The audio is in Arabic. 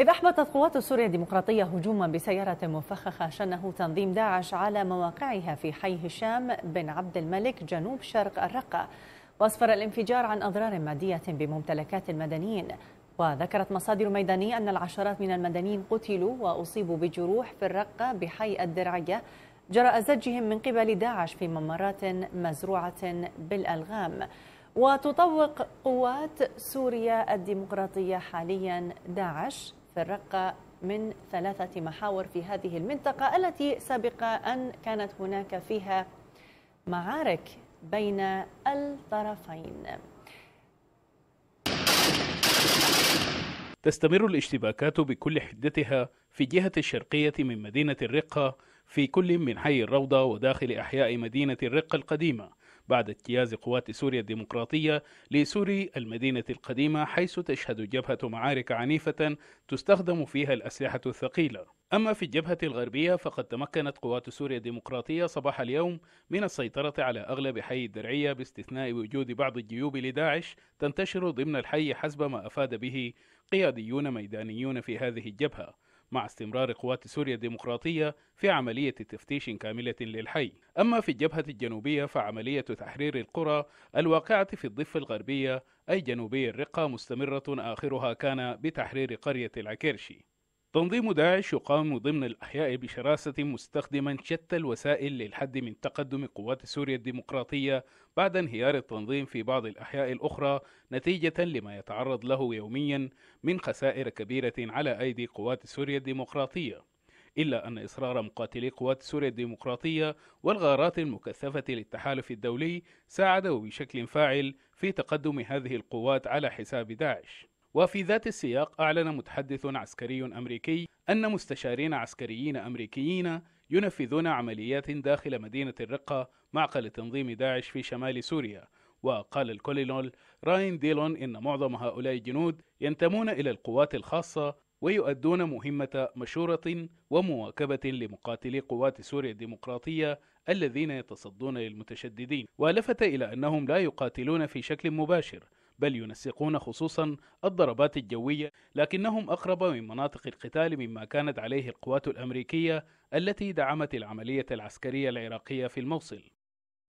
إذ أحبطت قوات سوريا الديمقراطية هجوما بسيارة مفخخة شنه تنظيم داعش على مواقعها في حي هشام بن عبد الملك جنوب شرق الرقة وأسفر الانفجار عن أضرار مادية بممتلكات المدنيين وذكرت مصادر ميدانية أن العشرات من المدنيين قتلوا وأصيبوا بجروح في الرقة بحي الدرعية جراء زجهم من قبل داعش في ممرات مزروعة بالألغام وتطوق قوات سوريا الديمقراطية حاليا داعش في الرقة من ثلاثة محاور في هذه المنطقة التي سبق أن كانت هناك فيها معارك بين الطرفين تستمر الاشتباكات بكل حدتها في الجهة الشرقية من مدينة الرقة في كل من حي الروضة وداخل أحياء مدينة الرقة القديمة بعد اجتياز قوات سوريا الديمقراطية لسوري المدينة القديمة حيث تشهد الجبهة معارك عنيفة تستخدم فيها الأسلحة الثقيلة أما في الجبهة الغربية فقد تمكنت قوات سوريا الديمقراطية صباح اليوم من السيطرة على أغلب حي الدرعية باستثناء وجود بعض الجيوب لداعش تنتشر ضمن الحي حسب ما أفاد به قياديون ميدانيون في هذه الجبهة مع استمرار قوات سوريا الديمقراطية في عملية تفتيش كاملة للحي أما في الجبهة الجنوبية فعملية تحرير القرى الواقعة في الضفة الغربية أي جنوبي الرقة مستمرة آخرها كان بتحرير قرية العكيرشي تنظيم داعش يقام ضمن الأحياء بشراسة مستخدما شتى الوسائل للحد من تقدم قوات سوريا الديمقراطية بعد انهيار التنظيم في بعض الأحياء الأخرى نتيجة لما يتعرض له يوميا من خسائر كبيرة على أيدي قوات سوريا الديمقراطية إلا أن إصرار مقاتلي قوات سوريا الديمقراطية والغارات المكثفة للتحالف الدولي ساعدوا بشكل فاعل في تقدم هذه القوات على حساب داعش وفي ذات السياق أعلن متحدث عسكري أمريكي أن مستشارين عسكريين أمريكيين ينفذون عمليات داخل مدينة الرقة معقل تنظيم داعش في شمال سوريا وقال الكولينول راين ديلون إن معظم هؤلاء الجنود ينتمون إلى القوات الخاصة ويؤدون مهمة مشورة ومواكبة لمقاتلي قوات سوريا الديمقراطية الذين يتصدون للمتشددين ولفت إلى أنهم لا يقاتلون في شكل مباشر بل ينسقون خصوصا الضربات الجوية لكنهم أقرب من مناطق القتال مما كانت عليه القوات الأمريكية التي دعمت العملية العسكرية العراقية في الموصل